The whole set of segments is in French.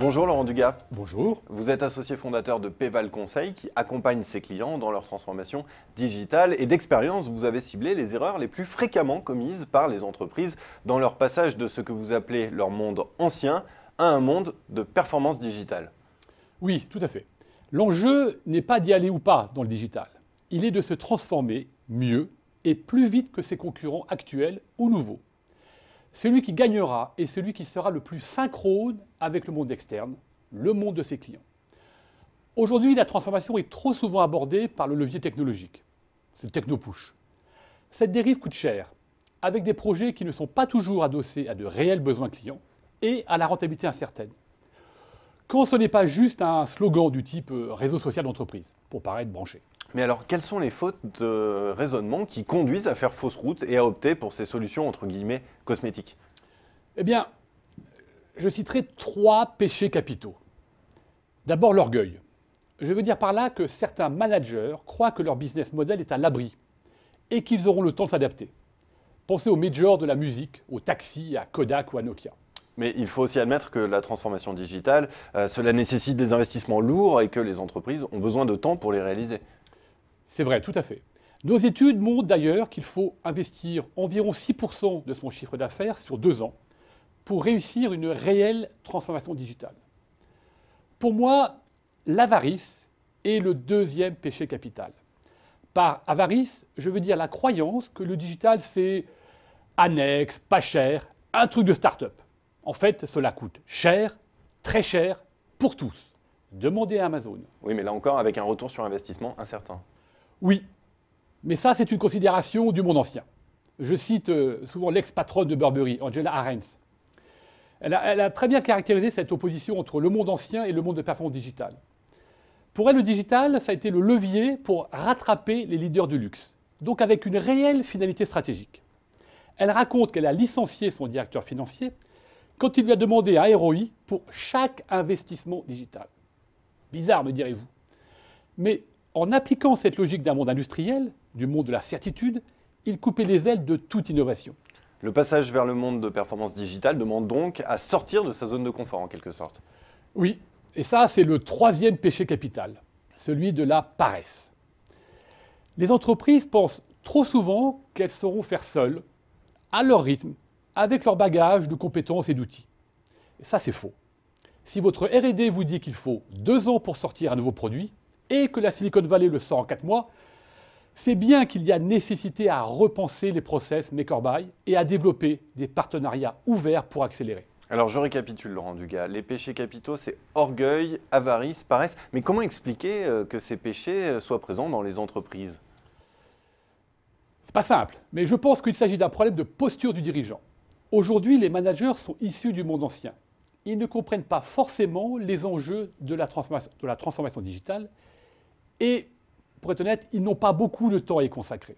Bonjour Laurent Dugas. Bonjour. Vous êtes associé fondateur de Péval Conseil qui accompagne ses clients dans leur transformation digitale et d'expérience, vous avez ciblé les erreurs les plus fréquemment commises par les entreprises dans leur passage de ce que vous appelez leur monde ancien à un monde de performance digitale. Oui, tout à fait. L'enjeu n'est pas d'y aller ou pas dans le digital. Il est de se transformer mieux et plus vite que ses concurrents actuels ou nouveaux. Celui qui gagnera est celui qui sera le plus synchrone avec le monde externe, le monde de ses clients. Aujourd'hui, la transformation est trop souvent abordée par le levier technologique. C'est le techno-push. Cette dérive coûte cher, avec des projets qui ne sont pas toujours adossés à de réels besoins clients et à la rentabilité incertaine. Quand ce n'est pas juste un slogan du type euh, réseau social d'entreprise, pour paraître branché. Mais alors, quelles sont les fautes de raisonnement qui conduisent à faire fausse route et à opter pour ces solutions, entre guillemets, cosmétiques Eh bien, je citerai trois péchés capitaux. D'abord, l'orgueil. Je veux dire par là que certains managers croient que leur business model est à l'abri et qu'ils auront le temps de s'adapter. Pensez aux majors de la musique, aux taxis, à Kodak ou à Nokia. Mais il faut aussi admettre que la transformation digitale, euh, cela nécessite des investissements lourds et que les entreprises ont besoin de temps pour les réaliser. C'est vrai, tout à fait. Nos études montrent d'ailleurs qu'il faut investir environ 6% de son chiffre d'affaires sur deux ans pour réussir une réelle transformation digitale. Pour moi, l'avarice est le deuxième péché capital. Par avarice, je veux dire la croyance que le digital, c'est annexe, pas cher, un truc de start-up. En fait, cela coûte cher, très cher, pour tous. Demandez à Amazon. Oui, mais là encore, avec un retour sur investissement incertain. Oui, mais ça c'est une considération du monde ancien. Je cite euh, souvent l'ex-patronne de Burberry, Angela Arends. Elle a, très bien caractérisé cette opposition entre le monde ancien et le monde de performance digitale. Pour elle, le digital, ça a été le levier pour rattraper les leaders du luxe, donc avec une réelle finalité stratégique. Elle raconte qu'elle a licencié son directeur financier quand il lui a demandé à ROI pour chaque investissement digital. Bizarre, me direz-vous. Mais en appliquant cette logique d'un monde industriel, du monde de la certitude, il coupait les ailes de toute innovation. Le passage vers le monde de performance digitale demande donc à sortir de sa zone de confort en quelque sorte. Oui, et ça c'est le troisième péché capital, celui de la paresse. Les entreprises pensent trop souvent qu'elles sauront faire seules, à leur rythme, avec leur bagage de compétences et d'outils. ça c'est faux. Si votre RD vous dit qu'il faut deux ans pour sortir un nouveau produit, et que la Silicon Valley le sort en quatre mois, c'est bien qu'il y a nécessité à repenser les process make or et à développer des partenariats ouverts pour accélérer. Alors je récapitule Laurent Dugas, les péchés capitaux c'est orgueil, avarice, paresse, mais comment expliquer euh, que ces péchés euh, soient présents dans les entreprises C'est pas simple, mais je pense qu'il s'agit d'un problème de posture du dirigeant. Aujourd'hui, les managers sont issus du monde ancien. Ils ne comprennent pas forcément les enjeux de la transformation digitale et, pour être honnête, ils n'ont pas beaucoup de temps à y consacrer.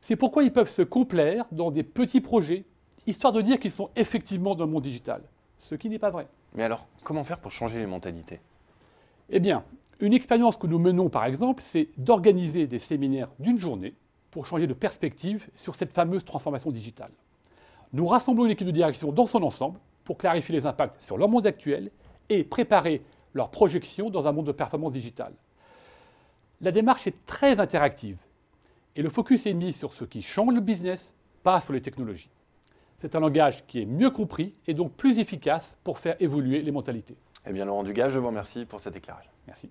C'est pourquoi ils peuvent se complaire dans des petits projets, histoire de dire qu'ils sont effectivement dans le monde digital, ce qui n'est pas vrai. Mais alors, comment faire pour changer les mentalités Eh bien, une expérience que nous menons, par exemple, c'est d'organiser des séminaires d'une journée pour changer de perspective sur cette fameuse transformation digitale. Nous rassemblons une équipe de direction dans son ensemble pour clarifier les impacts sur leur monde actuel et préparer leur projection dans un monde de performance digitale. La démarche est très interactive et le focus est mis sur ce qui change le business, pas sur les technologies. C'est un langage qui est mieux compris et donc plus efficace pour faire évoluer les mentalités. Eh bien, Laurent Dugas, je vous remercie pour cet éclairage. Merci.